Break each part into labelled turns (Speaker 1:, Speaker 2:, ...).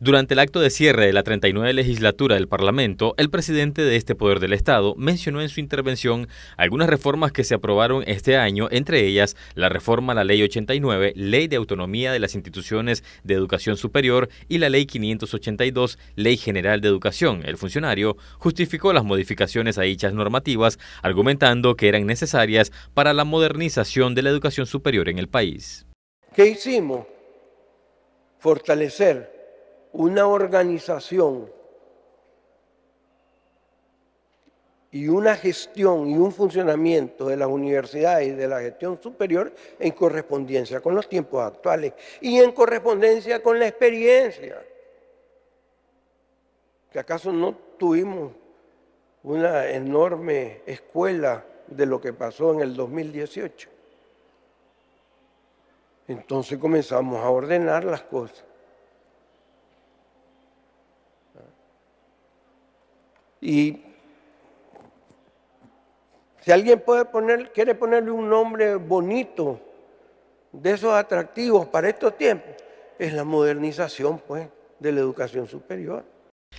Speaker 1: Durante el acto de cierre de la 39 legislatura del Parlamento, el presidente de este poder del Estado mencionó en su intervención algunas reformas que se aprobaron este año, entre ellas la reforma a la Ley 89, Ley de Autonomía de las Instituciones de Educación Superior y la Ley 582, Ley General de Educación. El funcionario justificó las modificaciones a dichas normativas, argumentando que eran necesarias para la modernización de la educación superior en el país.
Speaker 2: ¿Qué hicimos? Fortalecer una organización y una gestión y un funcionamiento de las universidades y de la gestión superior en correspondencia con los tiempos actuales y en correspondencia con la experiencia. ¿Que acaso no tuvimos una enorme escuela de lo que pasó en el 2018? Entonces comenzamos a ordenar las cosas. Y si alguien puede quiere ponerle un nombre bonito, de esos atractivos para estos tiempos, es la modernización, pues, de la educación superior.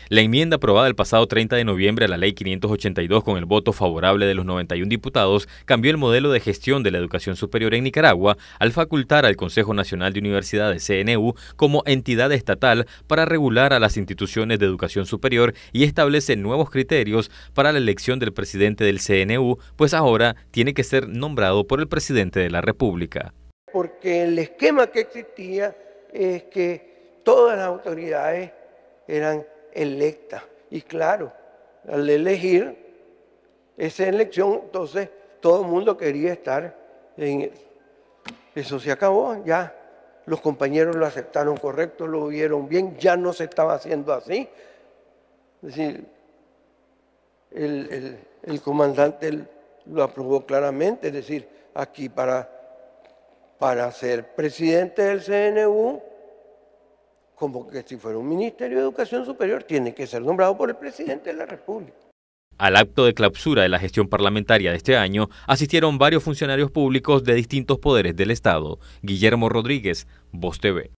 Speaker 1: La enmienda aprobada el pasado 30 de noviembre a la Ley 582 con el voto favorable de los 91 diputados cambió el modelo de gestión de la educación superior en Nicaragua al facultar al Consejo Nacional de Universidades CNU como entidad estatal para regular a las instituciones de educación superior y establece nuevos criterios para la elección del presidente del CNU, pues ahora tiene que ser nombrado por el presidente de la República.
Speaker 2: Porque el esquema que existía es que todas las autoridades eran electa. Y claro, al elegir esa elección, entonces todo el mundo quería estar en eso. Eso se acabó, ya los compañeros lo aceptaron correcto, lo vieron bien, ya no se estaba haciendo así. Es decir, el, comandante lo aprobó claramente, es decir, aquí para, para ser presidente del CNU como que si fuera un Ministerio de Educación Superior, tiene que ser nombrado por el presidente de la República.
Speaker 1: Al acto de clausura de la gestión parlamentaria de este año asistieron varios funcionarios públicos de distintos poderes del Estado. Guillermo Rodríguez, Voz TV.